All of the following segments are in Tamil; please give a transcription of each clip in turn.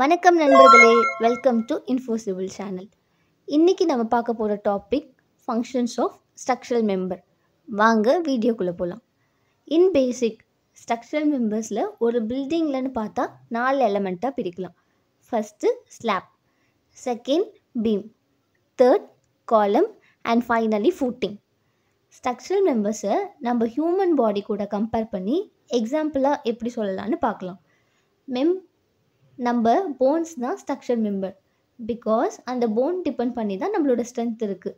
வணக்கம் நண்பர்களே வெல்கம் டு இன்ஃபோசிபிள் சேனல் இன்றைக்கி நம்ம பார்க்க போகிற topic functions of structural member வாங்க வீடியோக்குள்ளே போகலாம் இன் பேசிக் ஸ்ட்ரக்சரல் மெம்பர்ஸில் ஒரு பில்டிங்லன்னு பார்த்தா நாலு எலமெண்ட்டாக பிரிக்கலாம் first slab second beam third column and finally footing structural மெம்பர்ஸை நம்ம ஹியூமன் பாடி கூட கம்பேர் பண்ணி எக்ஸாம்பிளாக எப்படி சொல்லலான்னு பார்க்கலாம் மெம் நம்ம போன்ஸ் தான் ஸ்ட்ரக்சர் மெம்பர் பிகாஸ் அந்த போன் டிபெண்ட் பண்ணி தான் நம்மளோட ஸ்ட்ரென்த் இருக்குது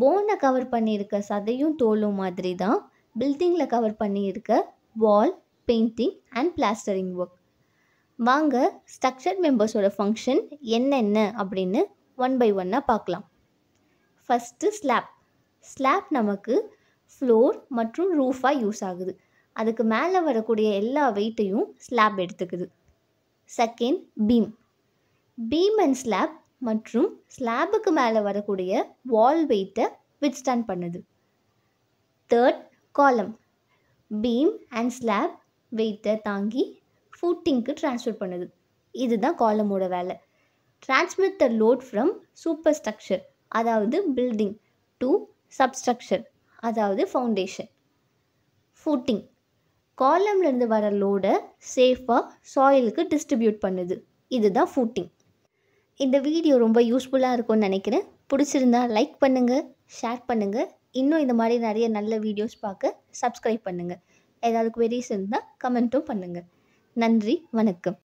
போனை கவர் பண்ணியிருக்க சதையும் தோலும் மாதிரி தான் பில்டிங்கில் கவர் பண்ணியிருக்க wall painting and plastering work வாங்க ஸ்ட்ரக்சர் மெம்பர்ஸோட ஃபங்க்ஷன் என்னென்ன அப்படின்னு ஒன் பை ஒன்னாக பார்க்கலாம் ஃபஸ்ட்டு ஸ்லாப் ஸ்லாப் நமக்கு ஃப்ளோர் மற்றும் ரூஃபாக யூஸ் ஆகுது அதுக்கு மேலே வரக்கூடிய எல்லா வெயிட்டையும் ஸ்லாப் எடுத்துக்குது second beam beam and slab மற்றும் ஸ்லாபுக்கு மேலே வரக்கூடிய வால் வெயிட்டை ஸ்டாண்ட் பண்ணுது தேர்ட் காலம் பீம் அண்ட் ஸ்லாப் வெயிட்டை தாங்கி ஃபூட்டிங்க்கு ட்ரான்ஸ்ஃபர் பண்ணுது இதுதான் காலமோட வேலை transmit the load from super structure அதாவது பில்டிங் டு சப்ஸ்ட்ரக்சர் அதாவது ஃபவுண்டேஷன் ஃபூட்டிங் காலம்லேருந்து வர லோடை சேஃபாக சாயிலுக்கு டிஸ்ட்ரிபியூட் பண்ணுது இதுதான் ஃபூட்டிங் இந்த வீடியோ ரொம்ப யூஸ்ஃபுல்லாக இருக்கும்னு நினைக்கிறேன் பிடிச்சிருந்தா லைக் பண்ணுங்கள் ஷேர் பண்ணுங்கள் இன்னும் இந்த மாதிரி நிறைய நல்ல வீடியோஸ் பார்க்க சப்ஸ்கிரைப் பண்ணுங்கள் ஏதாவது குவெரிஸ் இருந்தால் கமெண்ட்டும் பண்ணுங்கள் நன்றி வணக்கம்